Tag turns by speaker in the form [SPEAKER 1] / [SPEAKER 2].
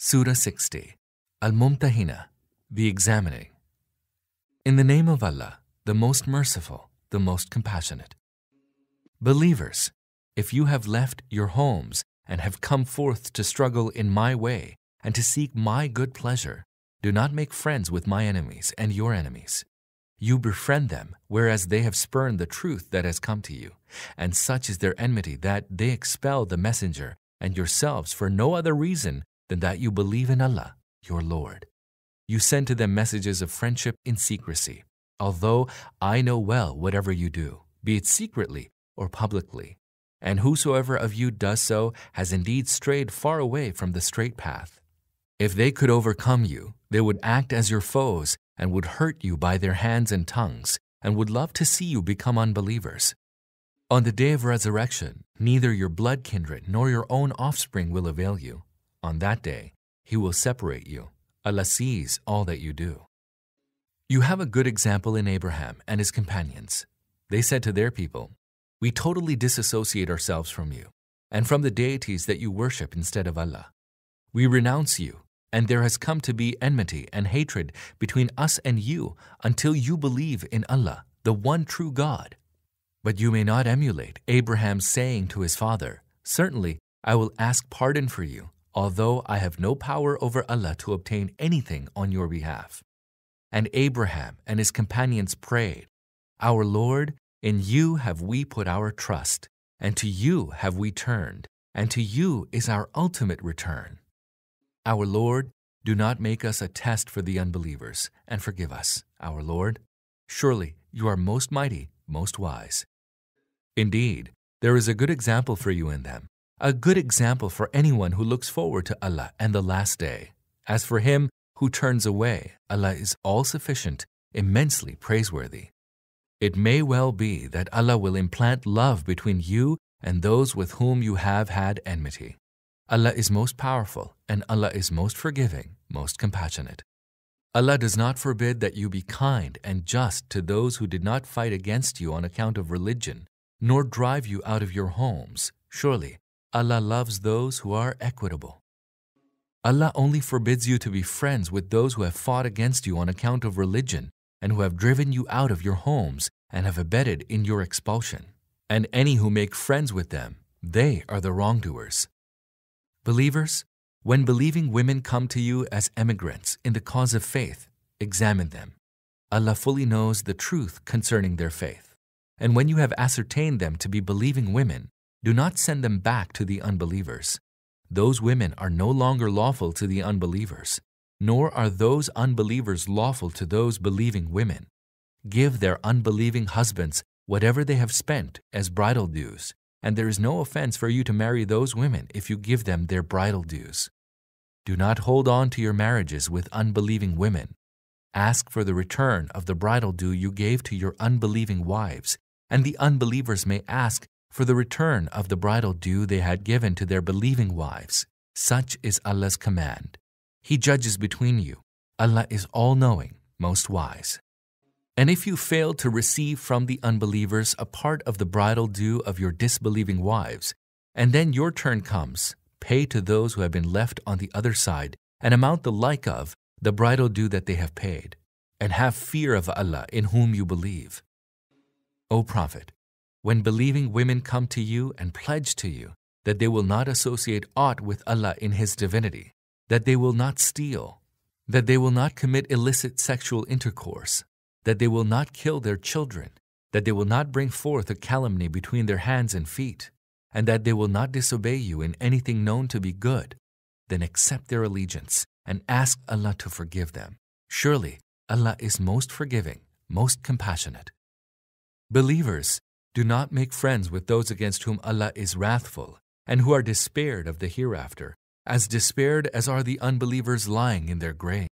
[SPEAKER 1] Surah 60 Al Mumtahina, the Examining. In the name of Allah, the Most Merciful, the Most Compassionate. Believers, if you have left your homes and have come forth to struggle in my way and to seek my good pleasure, do not make friends with my enemies and your enemies. You befriend them, whereas they have spurned the truth that has come to you, and such is their enmity that they expel the messenger and yourselves for no other reason than that you believe in Allah, your Lord. You send to them messages of friendship in secrecy, although I know well whatever you do, be it secretly or publicly. And whosoever of you does so has indeed strayed far away from the straight path. If they could overcome you, they would act as your foes and would hurt you by their hands and tongues, and would love to see you become unbelievers. On the day of resurrection, neither your blood kindred nor your own offspring will avail you on that day, he will separate you, Allah sees all that you do. You have a good example in Abraham and his companions. They said to their people, We totally disassociate ourselves from you and from the deities that you worship instead of Allah. We renounce you, and there has come to be enmity and hatred between us and you until you believe in Allah, the one true God. But you may not emulate Abraham's saying to his father, Certainly, I will ask pardon for you although I have no power over Allah to obtain anything on your behalf. And Abraham and his companions prayed, Our Lord, in you have we put our trust, and to you have we turned, and to you is our ultimate return. Our Lord, do not make us a test for the unbelievers, and forgive us, our Lord. Surely you are most mighty, most wise. Indeed, there is a good example for you in them, a good example for anyone who looks forward to Allah and the Last Day. As for him who turns away, Allah is all sufficient, immensely praiseworthy. It may well be that Allah will implant love between you and those with whom you have had enmity. Allah is most powerful, and Allah is most forgiving, most compassionate. Allah does not forbid that you be kind and just to those who did not fight against you on account of religion, nor drive you out of your homes. Surely, Allah loves those who are equitable. Allah only forbids you to be friends with those who have fought against you on account of religion and who have driven you out of your homes and have abetted in your expulsion. And any who make friends with them, they are the wrongdoers. Believers, when believing women come to you as emigrants in the cause of faith, examine them. Allah fully knows the truth concerning their faith. And when you have ascertained them to be believing women, do not send them back to the unbelievers. Those women are no longer lawful to the unbelievers, nor are those unbelievers lawful to those believing women. Give their unbelieving husbands whatever they have spent as bridal dues, and there is no offense for you to marry those women if you give them their bridal dues. Do not hold on to your marriages with unbelieving women. Ask for the return of the bridal due you gave to your unbelieving wives, and the unbelievers may ask for the return of the bridal due they had given to their believing wives. Such is Allah's command. He judges between you. Allah is all knowing, most wise. And if you fail to receive from the unbelievers a part of the bridal due of your disbelieving wives, and then your turn comes, pay to those who have been left on the other side an amount the like of the bridal due that they have paid, and have fear of Allah in whom you believe. O Prophet, when believing women come to you and pledge to you that they will not associate aught with Allah in His divinity, that they will not steal, that they will not commit illicit sexual intercourse, that they will not kill their children, that they will not bring forth a calumny between their hands and feet, and that they will not disobey you in anything known to be good, then accept their allegiance and ask Allah to forgive them. Surely Allah is most forgiving, most compassionate. Believers, do not make friends with those against whom Allah is wrathful and who are despaired of the hereafter, as despaired as are the unbelievers lying in their graves.